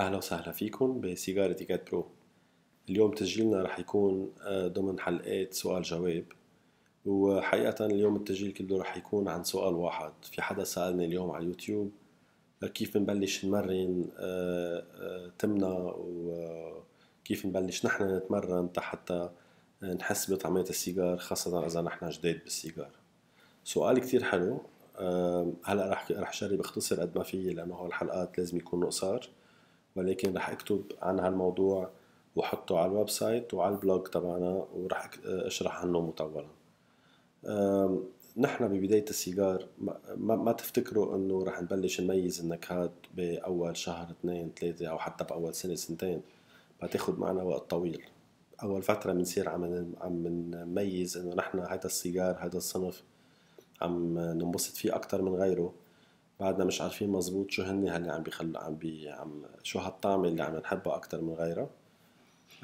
أهلا وسهلا فيكم بسيجارة تيكات برو اليوم تسجيلنا رح يكون آه، ضمن حلقات سؤال جواب وحقيقة اليوم التسجيل كله رح يكون عن سؤال واحد في حدا سألني اليوم على اليوتيوب آه، كيف نبلش نمرن آه، تمنا وكيف نبلش نحن نتمرن حتى نحس بطعمية السيجار خاصة إذا نحن جداد بالسيجار سؤال كتير حلو هلا رح رح اختصر قد ما فيي لانه هول الحلقات لازم يكونوا قصار ولكن رح اكتب عن هالموضوع وحطه على الويب سايت وعلى البلوج تبعنا ورح اشرح عنه مطولا نحن ببداية السيجار ما, ما تفتكروا انه رح نبلش نميز النكهات بأول شهر اثنين ثلاثة أو حتى بأول سنة سنتين بتاخد معنا وقت طويل أول فترة بنصير عم عم نميز انه نحن هذا السيجار هذا الصنف عم ننبسط فيه اكثر من غيره بعدنا مش عارفين مزبوط شو هن هلا عم بيخلوا عم بي عم شو هالطعمه اللي عم نحبها اكثر من غيرها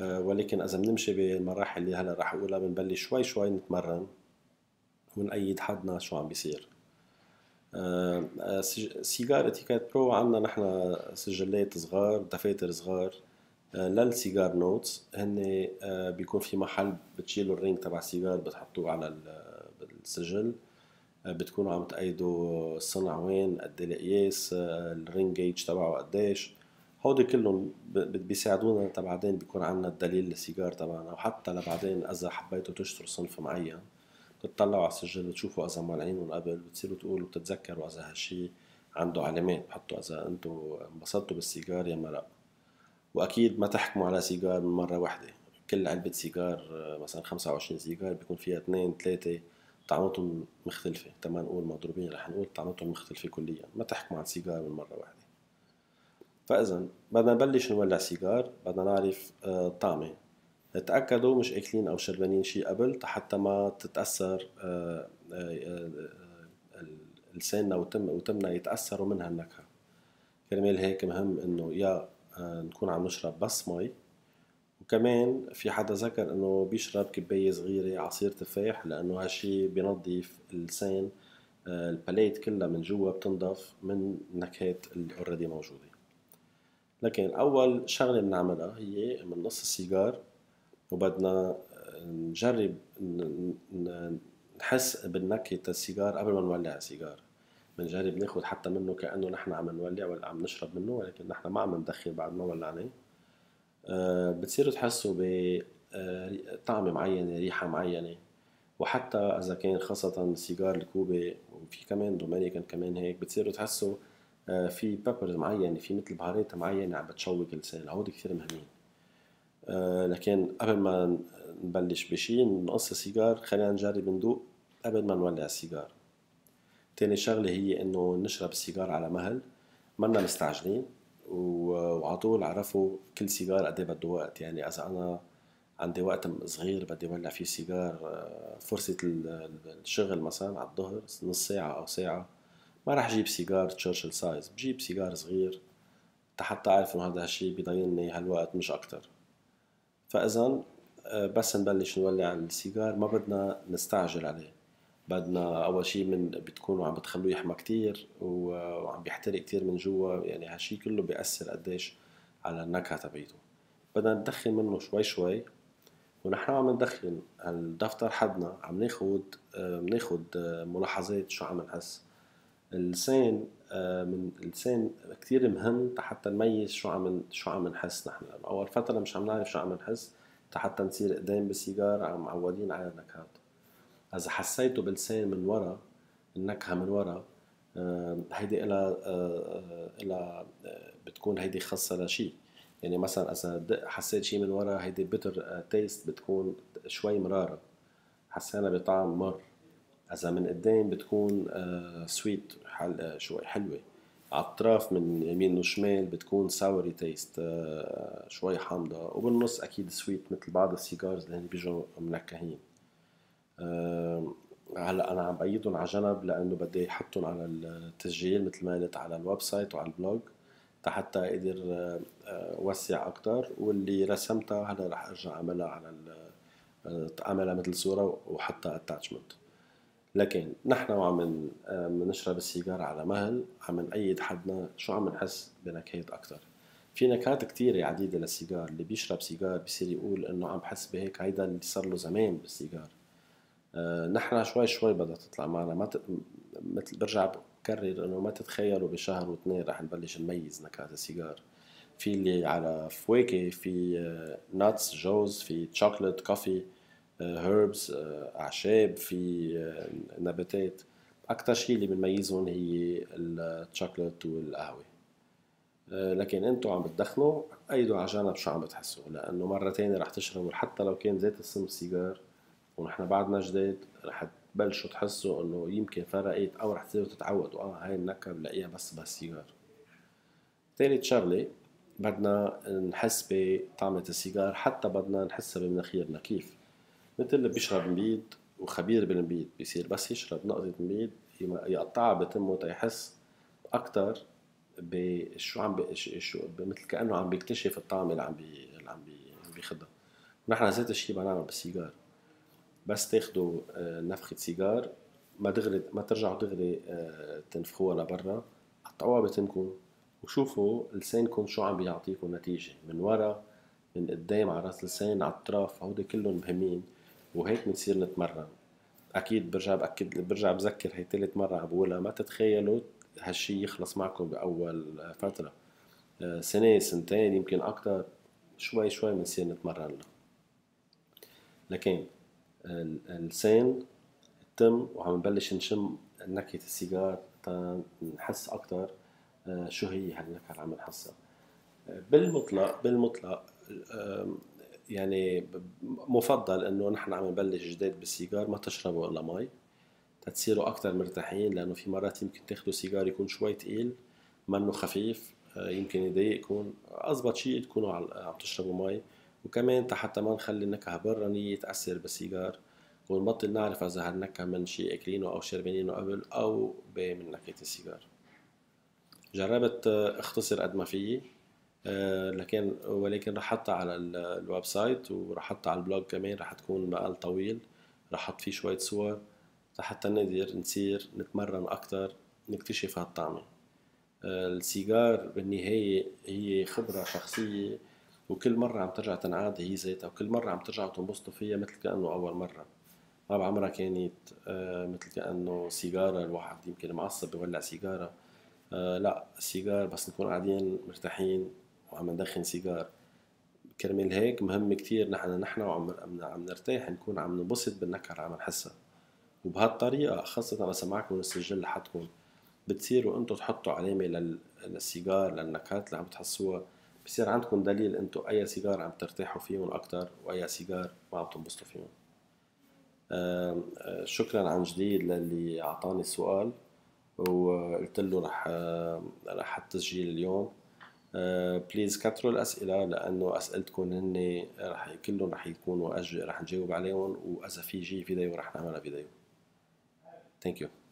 آه، ولكن اذا بنمشي بالمراحل اللي هلا رح اقولها بنبلش شوي شوي نتمرن ونأيد حدنا شو عم بيصير آه، آه، سيجار اتيكات برو عندنا نحن سجلات صغار دفاتر صغار للسيجار نوتس هن بيكون في محل بتشيلوا الرينج تبع السيجار بتحطوه على السجل بتكونوا عم تأيدوا الصنع وين قد إيه القياس الرين جيج تبعه قديش هودي كلهم بيساعدونا تبعدين بيكون عندنا الدليل السيجار تبعنا وحتى لبعدين اذا حبيتوا تشتروا صنف معين بتطلعوا على السجل بتشوفوا اذا مالعين من قبل بتصيروا تقولوا بتتذكروا اذا هالشي عنده علامات بحطوا اذا انتوا انبسطتوا بالسيجار يا لا واكيد ما تحكموا على سيجار من مره واحده كل علبه سيجار آه، مثلا 25 سيجار بيكون فيها اثنين ثلاثه طعمتهم مختلفة تما نقول مضروبين رح نقول طعمتهم مختلفة كليا ما تحكم عن سيجار من مرة واحدة فإذا بدنا نبلش نولع سيجار بدنا نعرف الطعمة آه، تأكدوا مش أكلين أو شربانين شي قبل حتى ما تتأثر آه، آه، لساننا وتم وتمنا يتأثروا منها النكهة كرمال هيك مهم إنه يا نكون عم نشرب بس مي وكمان في حدا ذكر انه بيشرب كباية صغيرة عصير تفاح لانه هالشي بينظف اللسان آه، الباليت كلها من جوا بتنضف من نكهات اللي اوريدي موجودة لكن اول شغلة بنعملها هي من نص السيجار وبدنا آه، نجرب نحس بالنكهة السيجار قبل ما نولع السيجار بنجرب ناخد حتى منه كأنه نحن عم نولع ولا عم نشرب منه ولكن نحن ما عم ندخن بعد ما ولعناه آه، بتصيروا تحسوا بطعمة آه، معينة ريحة معينة وحتى إذا كان خاصة السيجار الكوبي وفي كمان دومينيكان كمان هيك بتصيروا تحسوا آه، في بيبرز معينة في مثل بهارات معينة عم بتشوك اللسان هودي كثير مهمين لكن قبل ما نبلش بشي نقص سيجار خلينا نجرب ندوق قبل ما نولع السيجار تاني شغلة هي إنه نشرب السيجار على مهل منا مستعجلين وعلى طول عرفوا كل سيجار قد ايه بده وقت يعني اذا انا عندي وقت صغير بدي ولع فيه سيجار آه، فرصة الشغل مثلا على الظهر نص ساعة أو ساعة ما راح جيب سيجار تشرشل سايز بجيب سيجار صغير حتى أعرف إنه هذا الشيء بيضيني هالوقت مش أكتر فإذا آه، بس نبلش نولع السيجار ما بدنا نستعجل عليه بدنا اول شيء من بتكونوا عم بتخلوه يحمى كتير وعم بيحترق كتير من جوا يعني هالشي كله بيأثر قديش على النكهه تبعيته بدنا ندخن منه شوي شوي ونحن عم ندخن الدفتر حدنا عم ناخد بناخذ آه، آه، ملاحظات شو عم نحس اللسان آه، من اللسان كتير مهم حتى نميز شو عم شو عم نحس نحن اول فتره مش عم نعرف شو عم نحس حتى نصير قدام بالسيجار عم معودين على النكهات اذا حسيته بلسان من ورا النكهه من ورا آه، هيدي إلها إلى آه، آه، بتكون هيدي خاصه لشيء يعني مثلا اذا حسيت شيء من ورا هيدي بتر تيست بتكون شوي مراره حسينا بطعم مر اذا من قدام بتكون سويت حل شوي حلوه على الطرف من يمين وشمال بتكون ساوري تيست شوي حامضه وبالنص اكيد سويت مثل بعض السيجارز اللي بيجوا منكهين هلا انا عم بايدهم على جنب لانه بدي احطهم على التسجيل مثل ما قلت على الويب سايت وعلى البلوج حتى اقدر وسع اكثر واللي رسمتها هلا رح ارجع اعملها على اعملها مثل صوره وحطها اتاتشمنت لكن نحن وعم نشرب السيجار على مهل عم نأيد حدنا شو عم نحس بنكهات اكثر في نكهات كتيرة عديدة للسيجار اللي بيشرب سيجار بصير يقول انه عم بحس بهيك هيدا اللي صار له زمان بالسيجار آه، نحن شوي شوي بدها تطلع معنا ما مثل برجع بكرر انه ما تتخيلوا بشهر واثنين رح نبلش نميز نكهات السيجار في اللي على فواكه في ناتس آه، جوز في تشوكلت كوفي هيربز اعشاب في آه، نباتات اكثر شيء اللي بنميزهم هي التشوكلت والقهوه لكن انتم عم بتدخنوا ايدوا على جنب شو عم بتحسوا لانه مره تانية رح تشربوا حتى لو كان ذات السم السيجار ونحن بعدنا جداد رح تبلشوا تحسوا انه يمكن فرقت او رح تصيروا تتعودوا اه هاي النكهه بنلاقيها بس بالسيجار تالت شغله بدنا نحس بطعمة السيجار حتى بدنا نحسها بمناخيرنا كيف مثل اللي بيشرب مبيد وخبير بالمبيد بيصير بس يشرب نقطة مبيد يقطعها بتمه تيحس أكثر بشو عم شو مثل كأنه عم بيكتشف الطعم اللي عم بي اللي عم بيخدها نحن ذات الشيء بنعمل بالسيجار بس تاخدوا آه، نفخه سيجار ما دغري ما ترجعوا دغري آه، تنفخوها لبرا قطعوها بتنكم وشوفوا لسانكم شو عم بيعطيكم نتيجه من ورا من قدام على راس اللسان على الاطراف هودي كلهم مهمين وهيك بنصير نتمرن اكيد برجع باكد برجع بذكر هي ثالث مره عم بقولها ما تتخيلوا هالشي يخلص معكم باول آه، فتره سنه سنتين يمكن اكثر شوي شوي بنصير نتمرن لكن اللسان التم وعم نبلش نشم نكهة السيجار نحس اكثر آه، شو هي هالنكهة اللي عم نحسها بالمطلق بالمطلق يعني مفضل انه نحن عم نبلش جديد بالسيجار ما تشربوا الا مي تتصيروا اكثر مرتاحين لانه في مرات يمكن تاخذوا سيجار يكون شوي ثقيل منه خفيف آه، يمكن يضايقكم اضبط شيء تكونوا عم تشربوا مي وكمان حتى ما نخلي النكهة برانية تأثر بالسيجار ونبطل نعرف إذا هالنكهة من شي أكلينه أو شربينه قبل أو من نكهة السيجار جربت آه، اختصر قد ما فيي آه، لكن ولكن رح حطها على آه، الويب سايت ورح حطها على البلوج كمان رح تكون مقال طويل رح حط فيه شوية صور لحتى نقدر نصير نتمرن أكتر نكتشف هالطعمة السيجار بالنهاية هي خبرة شخصية وكل مرة عم ترجع تنعاد هي ذاتها وكل مرة عم ترجعوا تنبسطوا فيها مثل كأنه أول مرة ما بعمرها كانت آه، مثل كأنه سيجارة الواحد يمكن معصب بولع سيجارة آه، لا سيجار بس نكون قاعدين مرتاحين وعم ندخن سيجار كرمال هيك مهم كتير نحن نحن وعم عم نرتاح نكون عم ننبسط بالنكهة اللي عم نحسها وبهالطريقة خاصة أنا سمعكم من السجل لحدكم بتصيروا انتم تحطوا علامة للسيجار للنكهات اللي عم تحسوها بصير عندكم دليل انتو اي سيجار عم ترتاحوا فيهم اكتر واي سيجار ما عم تنبسطوا فيهم آه، شكرا عن جديد للي اعطاني السؤال وقلت له رح رح حط تسجيل اليوم بليز آه، كتروا الاسئله لانه اسئلتكم هن رح كلهم رح يكونوا رح نجاوب عليهم واذا في جي فيديو رح نعملها فيديو ثانك يو